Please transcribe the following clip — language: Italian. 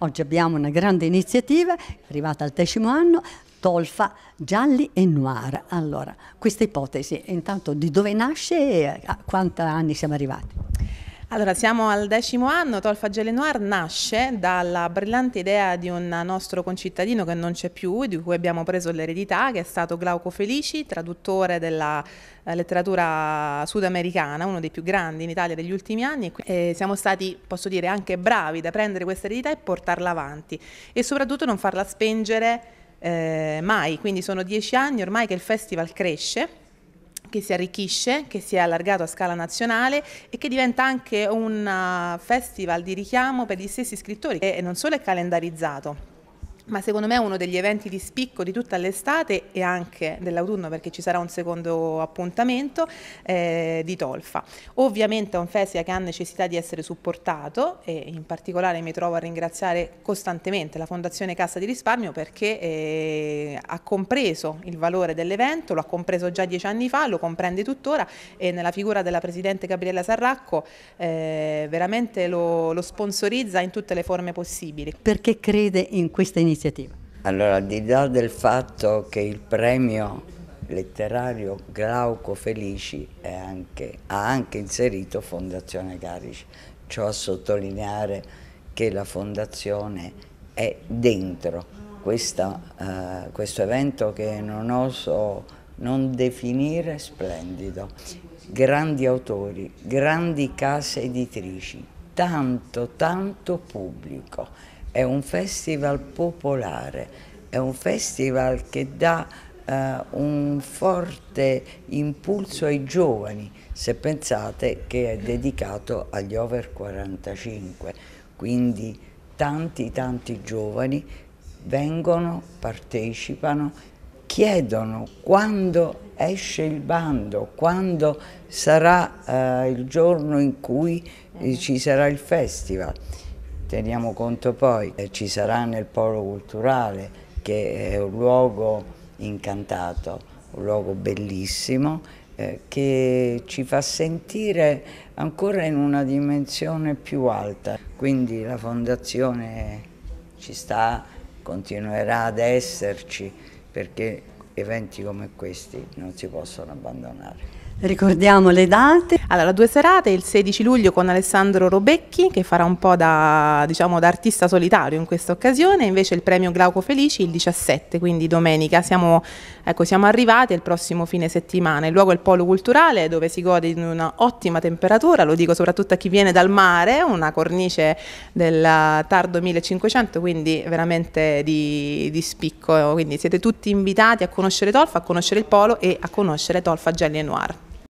Oggi abbiamo una grande iniziativa, arrivata al decimo anno, Tolfa gialli e noir. Allora, questa ipotesi, intanto di dove nasce e a quanti anni siamo arrivati? Allora, siamo al decimo anno, Tolfa Gelenoir nasce dalla brillante idea di un nostro concittadino che non c'è più, di cui abbiamo preso l'eredità, che è stato Glauco Felici, traduttore della eh, letteratura sudamericana, uno dei più grandi in Italia degli ultimi anni e eh, siamo stati, posso dire, anche bravi da prendere questa eredità e portarla avanti e soprattutto non farla spengere eh, mai, quindi sono dieci anni ormai che il festival cresce che si arricchisce, che si è allargato a scala nazionale e che diventa anche un uh, festival di richiamo per gli stessi scrittori e non solo è calendarizzato, ma secondo me è uno degli eventi di spicco di tutta l'estate e anche dell'autunno perché ci sarà un secondo appuntamento eh, di Tolfa. Ovviamente è un festival che ha necessità di essere supportato e in particolare mi trovo a ringraziare costantemente la Fondazione Cassa di Risparmio perché eh, ha compreso il valore dell'evento, lo ha compreso già dieci anni fa, lo comprende tuttora e nella figura della Presidente Gabriella Sarracco eh, veramente lo, lo sponsorizza in tutte le forme possibili. Perché crede in questa iniziativa? l'iniziativa? Allora, al di là del fatto che il premio letterario Glauco Felici anche, ha anche inserito Fondazione Carici, ciò a sottolineare che la Fondazione è dentro questa, eh, questo evento che non oso non definire splendido. Grandi autori, grandi case editrici, tanto, tanto pubblico è un festival popolare, è un festival che dà eh, un forte impulso ai giovani, se pensate che è dedicato agli over 45, quindi tanti tanti giovani vengono, partecipano, chiedono quando esce il bando, quando sarà eh, il giorno in cui eh, ci sarà il festival. Teniamo conto poi che ci sarà nel Polo Culturale, che è un luogo incantato, un luogo bellissimo, eh, che ci fa sentire ancora in una dimensione più alta. Quindi la Fondazione ci sta, continuerà ad esserci, perché eventi come questi non si possono abbandonare. Ricordiamo le date. Allora, due serate, il 16 luglio con Alessandro Robecchi che farà un po' da, diciamo, da artista solitario in questa occasione, invece il premio Glauco Felici il 17, quindi domenica. Siamo, ecco, siamo arrivati al prossimo fine settimana. Il luogo è il Polo Culturale dove si gode di un'ottima temperatura, lo dico soprattutto a chi viene dal mare, una cornice del tardo 1500, quindi veramente di, di spicco. Quindi siete tutti invitati a conoscere Tolfa, a conoscere il Polo e a conoscere Tolfa Gelli e Noir.